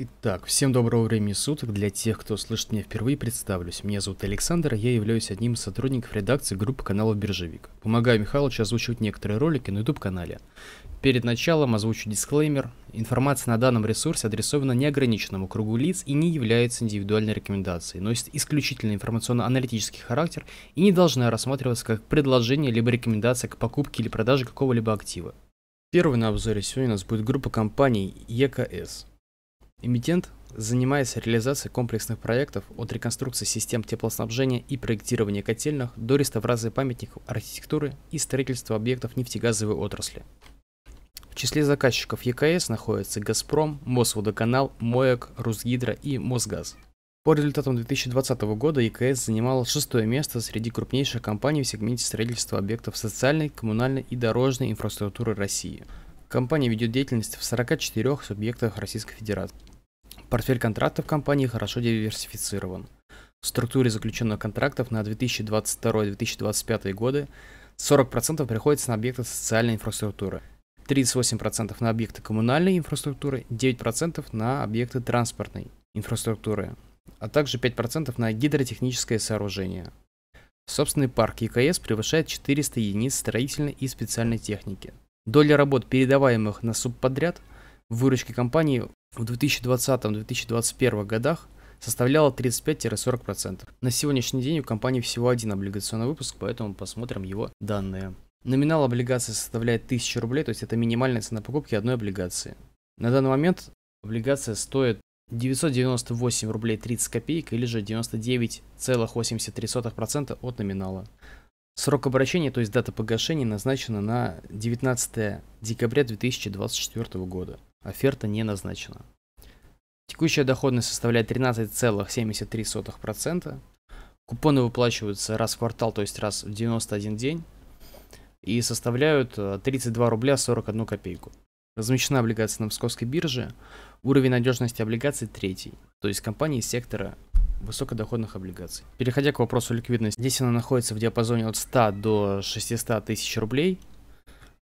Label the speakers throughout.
Speaker 1: Итак, всем доброго времени суток. Для тех, кто слышит меня впервые, представлюсь. Меня зовут Александр, я являюсь одним из сотрудников редакции группы каналов Биржевик. Помогаю Михалычу озвучивать некоторые ролики на YouTube-канале. Перед началом озвучу дисклеймер. Информация на данном ресурсе адресована неограниченному кругу лиц и не является индивидуальной рекомендацией, носит исключительно информационно-аналитический характер и не должна рассматриваться как предложение либо рекомендация к покупке или продаже какого-либо актива. Первый на обзоре сегодня у нас будет группа компаний ЕКС. Эмитент занимается реализацией комплексных проектов от реконструкции систем теплоснабжения и проектирования котельных до реставрации памятников архитектуры и строительства объектов нефтегазовой отрасли. В числе заказчиков ЕКС находятся «Газпром», «Мосводоканал», «Моек», «Русгидро» и «Мосгаз». По результатам 2020 года ЕКС занимала шестое место среди крупнейших компаний в сегменте строительства объектов социальной, коммунальной и дорожной инфраструктуры России – Компания ведет деятельность в 44 субъектах Российской Федерации. Портфель контрактов компании хорошо диверсифицирован. В структуре заключенных контрактов на 2022-2025 годы 40% приходится на объекты социальной инфраструктуры, 38% на объекты коммунальной инфраструктуры, 9% на объекты транспортной инфраструктуры, а также 5% на гидротехническое сооружение. Собственный парк ЕКС превышает 400 единиц строительной и специальной техники – Доля работ, передаваемых на субподряд в выручке компании в 2020-2021 годах составляла 35-40%. На сегодняшний день у компании всего один облигационный выпуск, поэтому посмотрим его данные. Номинал облигации составляет 1000 рублей, то есть это минимальная цена покупки одной облигации. На данный момент облигация стоит 998 рублей 30 копеек или же 99,83% от номинала. Срок обращения, то есть дата погашения, назначена на 19 декабря 2024 года. Оферта не назначена. Текущая доходность составляет 13,73%. Купоны выплачиваются раз в квартал, то есть раз в 91 день. И составляют 32 э, рубля 41 копейку. Размещена облигация на Московской бирже. Уровень надежности облигаций третий, то есть компании сектора высокодоходных облигаций. Переходя к вопросу ликвидности, здесь она находится в диапазоне от 100 до 600 тысяч рублей,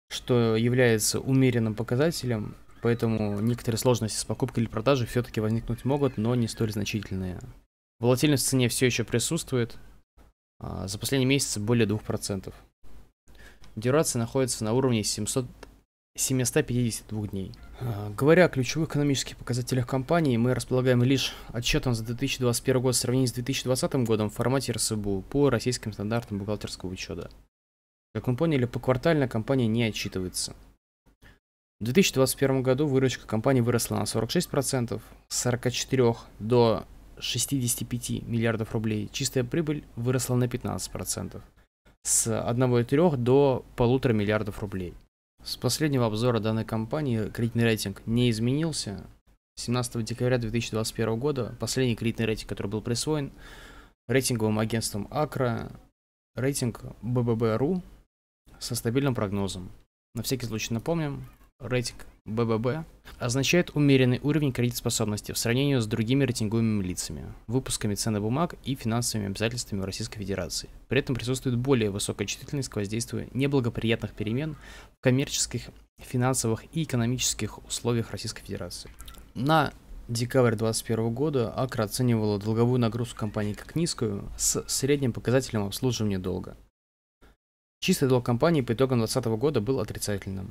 Speaker 1: что является умеренным показателем, поэтому некоторые сложности с покупкой или продажей все-таки возникнуть могут, но не столь значительные. Волатильность в цене все еще присутствует, а, за последние месяцы более 2%. Дюрация находится на уровне 700 752 дней. Хм. А, говоря о ключевых экономических показателях компании, мы располагаем лишь отчетом за 2021 год в сравнении с 2020 годом в формате РСБУ по российским стандартам бухгалтерского учета. Как мы поняли, поквартально компания не отчитывается. В 2021 году выручка компании выросла на 46%, с 44 до 65 миллиардов рублей. Чистая прибыль выросла на 15%, с 1,3 до 1,5 миллиардов рублей. С последнего обзора данной компании кредитный рейтинг не изменился. 17 декабря 2021 года последний кредитный рейтинг, который был присвоен рейтинговым агентством АКРА, рейтинг БББ.ру со стабильным прогнозом. На всякий случай напомним, рейтинг БББ, означает умеренный уровень кредитоспособности в сравнении с другими рейтинговыми лицами, выпусками ценных бумаг и финансовыми обязательствами в Российской Федерации. При этом присутствует более высокая чувствительность к воздействию неблагоприятных перемен в коммерческих, финансовых и экономических условиях Российской Федерации. На декабрь 2021 года АКРА оценивала долговую нагрузку компании как низкую с средним показателем обслуживания долга. Чистый долг компании по итогам 2020 года был отрицательным.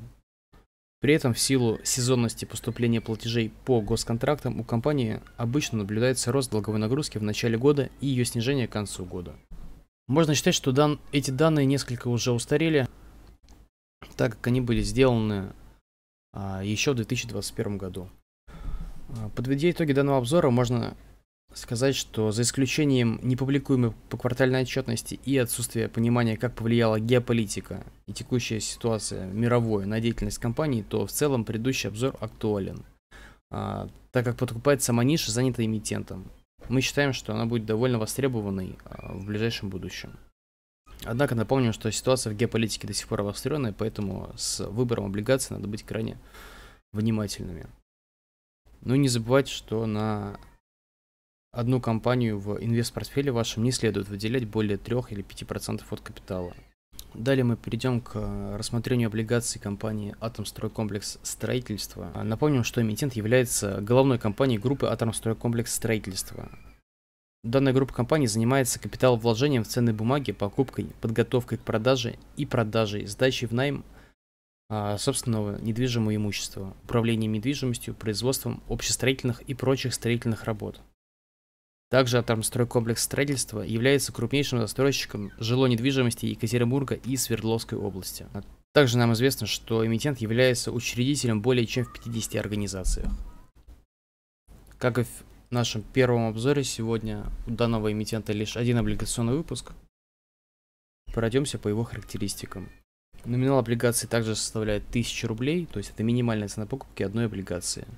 Speaker 1: При этом в силу сезонности поступления платежей по госконтрактам у компании обычно наблюдается рост долговой нагрузки в начале года и ее снижение к концу года. Можно считать, что дан... эти данные несколько уже устарели, так как они были сделаны а, еще в 2021 году. А, подведя итоги данного обзора, можно сказать, что за исключением непубликуемой по квартальной отчетности и отсутствия понимания, как повлияла геополитика и текущая ситуация мировой на деятельность компании, то в целом предыдущий обзор актуален, а, так как подкупает сама ниша, занята эмитентом. Мы считаем, что она будет довольно востребованной а, в ближайшем будущем. Однако напомним, что ситуация в геополитике до сих пор обостренная, поэтому с выбором облигаций надо быть крайне внимательными. Ну и не забывать, что на одну компанию в инвест-портфеле вашем не следует выделять более 3 или 5% от капитала. Далее мы перейдем к э, рассмотрению облигаций компании «Атомстройкомплекс строительства». Напомним, что эмитент является головной компанией группы «Атомстройкомплекс строительства». Данная группа компаний занимается капиталовложением в ценные бумаги, покупкой, подготовкой к продаже и продажей, сдачей в найм а, собственного недвижимого имущества, управлением недвижимостью, производством общестроительных и прочих строительных работ. Также Атомстройкомплекс строительства является крупнейшим застройщиком жилой недвижимости Екатеринбурга и Свердловской области. Также нам известно, что эмитент является учредителем более чем в 50 организациях. Как и в нашем первом обзоре сегодня, у данного эмитента лишь один облигационный выпуск. Пройдемся по его характеристикам. Номинал облигации также составляет 1000 рублей, то есть это минимальная цена покупки одной облигации –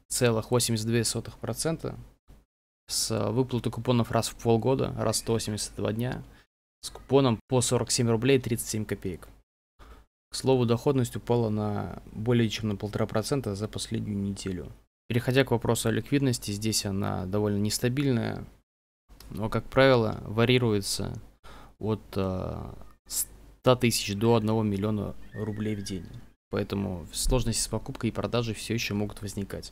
Speaker 1: 0,82% с э, выплаты купонов раз в полгода, раз 182 дня, с купоном по 47 рублей 37 копеек. К слову, доходность упала на более чем на 1,5% за последнюю неделю. Переходя к вопросу о ликвидности, здесь она довольно нестабильная, но, как правило, варьируется от 100 э, тысяч до 1 миллиона рублей в день. Поэтому сложности с покупкой и продажей все еще могут возникать.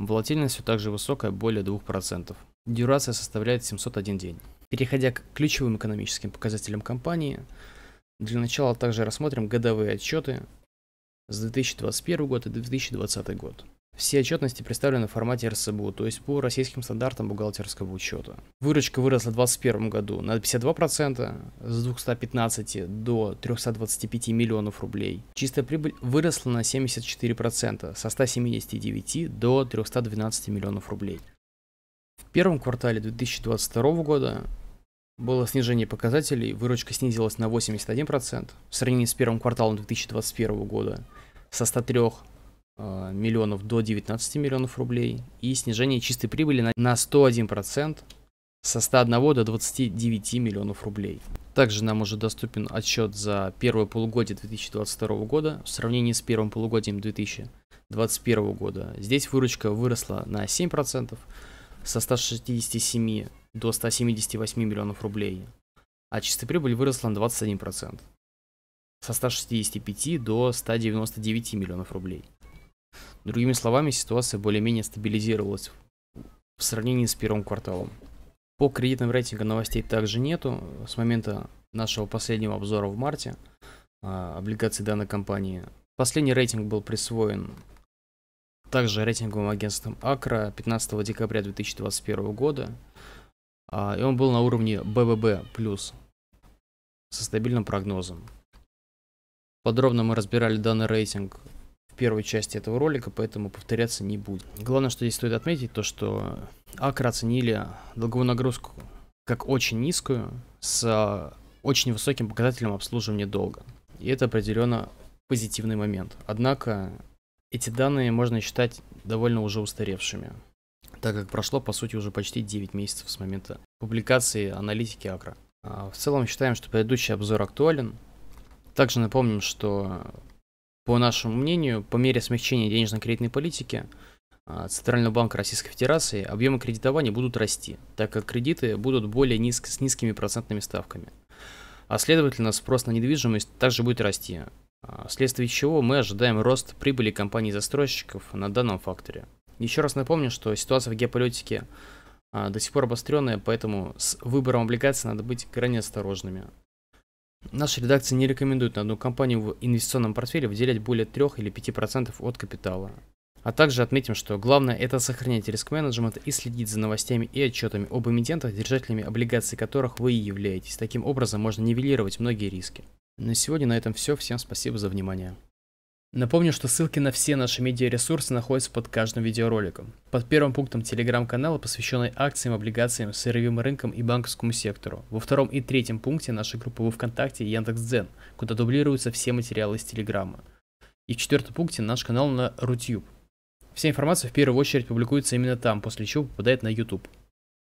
Speaker 1: Волатильность все так высокая, более 2%. Дюрация составляет 701 день. Переходя к ключевым экономическим показателям компании, для начала также рассмотрим годовые отчеты с 2021 год и 2020 год. Все отчетности представлены в формате РСБУ, то есть по российским стандартам бухгалтерского учета. Выручка выросла в 2021 году на 52%, с 215 до 325 миллионов рублей. Чистая прибыль выросла на 74%, со 179 до 312 миллионов рублей. В первом квартале 2022 года было снижение показателей, выручка снизилась на 81% в сравнении с первым кварталом 2021 года со 103 Э, миллионов до 19 миллионов рублей и снижение чистой прибыли на, на 101% со 101 до 29 миллионов рублей. Также нам уже доступен отчет за первое полугодие 2022 года в сравнении с первым полугодием 2021 года. Здесь выручка выросла на 7% со 167 до 178 миллионов рублей, а чистая прибыль выросла на 21% со 165 до 199 миллионов рублей. Другими словами, ситуация более-менее стабилизировалась в сравнении с первым кварталом. По кредитным рейтингам новостей также нету. С момента нашего последнего обзора в марте а, Облигации данной компании. Последний рейтинг был присвоен также рейтинговым агентством Акра 15 декабря 2021 года. А, и он был на уровне БББ+, со стабильным прогнозом. Подробно мы разбирали данный рейтинг первой части этого ролика, поэтому повторяться не будет. Главное, что здесь стоит отметить, то что АКРА оценили долговую нагрузку как очень низкую, с а, очень высоким показателем обслуживания долга. И это определенно позитивный момент. Однако эти данные можно считать довольно уже устаревшими, так как прошло, по сути, уже почти 9 месяцев с момента публикации аналитики Акра. В целом считаем, что предыдущий обзор актуален. Также напомним, что по нашему мнению, по мере смягчения денежно-кредитной политики а, Центрального банка Российской Федерации объемы кредитования будут расти, так как кредиты будут более низко, с низкими процентными ставками. А следовательно, спрос на недвижимость также будет расти, а, вследствие чего мы ожидаем рост прибыли компаний-застройщиков на данном факторе. Еще раз напомню, что ситуация в геополитике а, до сих пор обостренная, поэтому с выбором облигаций надо быть крайне осторожными. Наша редакция не рекомендует на одну компанию в инвестиционном портфеле выделять более 3 или 5% от капитала. А также отметим, что главное это сохранять риск-менеджмент и следить за новостями и отчетами об эмитентах, держателями облигаций которых вы и являетесь. Таким образом можно нивелировать многие риски. На сегодня на этом все. Всем спасибо за внимание. Напомню, что ссылки на все наши медиаресурсы находятся под каждым видеороликом. Под первым пунктом телеграм-канала, посвященный акциям, облигациям, сырьевым рынкам и банковскому сектору. Во втором и третьем пункте нашей группы во ВКонтакте и Яндекс.Дзен, куда дублируются все материалы из Телеграма. И в четвертом пункте наш канал на Рутюб. Вся информация в первую очередь публикуется именно там, после чего попадает на YouTube.